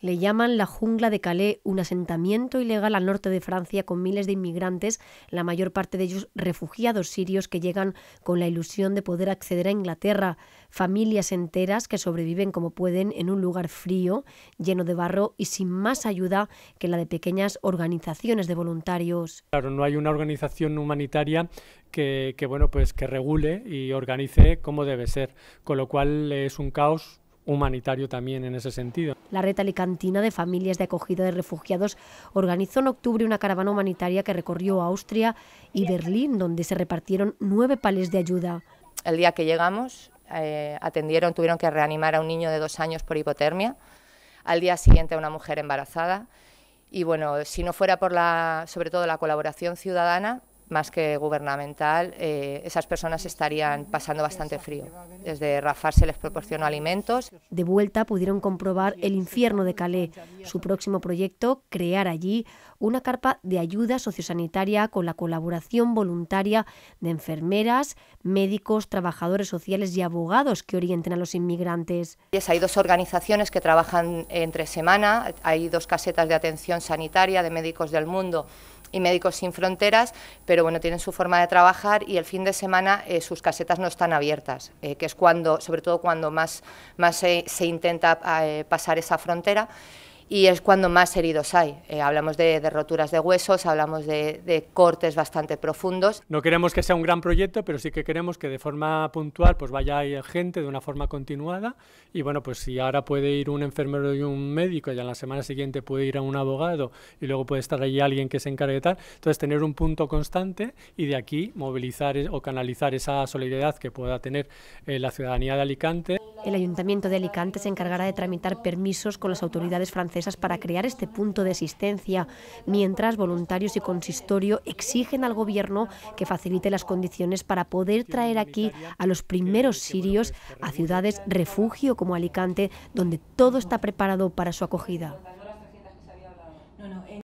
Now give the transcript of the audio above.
Le llaman la jungla de Calais, un asentamiento ilegal al norte de Francia con miles de inmigrantes, la mayor parte de ellos refugiados sirios que llegan con la ilusión de poder acceder a Inglaterra, familias enteras que sobreviven como pueden en un lugar frío, lleno de barro y sin más ayuda que la de pequeñas organizaciones de voluntarios. Claro, no hay una organización humanitaria que, bueno, pues que regule y organice como debe ser, con lo cual es un caos humanitario también en ese sentido. La red alicantina de familias de acogida de refugiados organizó en octubre una caravana humanitaria que recorrió Austria y Berlín, donde se repartieron nueve pales de ayuda. El día que llegamos, eh, atendieron, tuvieron que reanimar a un niño de dos años por hipotermia, al día siguiente a una mujer embarazada. Y bueno, si no fuera por la, sobre todo la colaboración ciudadana, más que gubernamental, eh, esas personas estarían pasando bastante frío. Desde Rafar se les proporcionó alimentos. De vuelta pudieron comprobar el infierno de Calais. Su próximo proyecto, crear allí una carpa de ayuda sociosanitaria con la colaboración voluntaria de enfermeras, médicos, trabajadores sociales y abogados que orienten a los inmigrantes. Hay dos organizaciones que trabajan entre semana, hay dos casetas de atención sanitaria de médicos del mundo y Médicos Sin Fronteras, pero bueno, tienen su forma de trabajar y el fin de semana eh, sus casetas no están abiertas, eh, que es cuando, sobre todo cuando más, más se intenta eh, pasar esa frontera y es cuando más heridos hay. Eh, hablamos de, roturas de huesos, hablamos de, cortes bastante profundos. No queremos que sea un gran proyecto, pero sí que queremos que de forma puntual pues vaya gente de una forma continuada y bueno, pues si ahora puede ir un enfermero y un médico y en la semana siguiente puede ir a un abogado y luego puede estar allí alguien que se encargue de tal, entonces tener un punto constante y de aquí movilizar o canalizar esa solidaridad que pueda tener eh, la ciudadanía de Alicante. El Ayuntamiento de Alicante se encargará de tramitar permisos con las autoridades francesas para crear este punto de asistencia, mientras voluntarios y consistorio exigen al gobierno que facilite las condiciones para poder traer aquí a los primeros sirios a ciudades refugio como Alicante, donde todo está preparado para su acogida.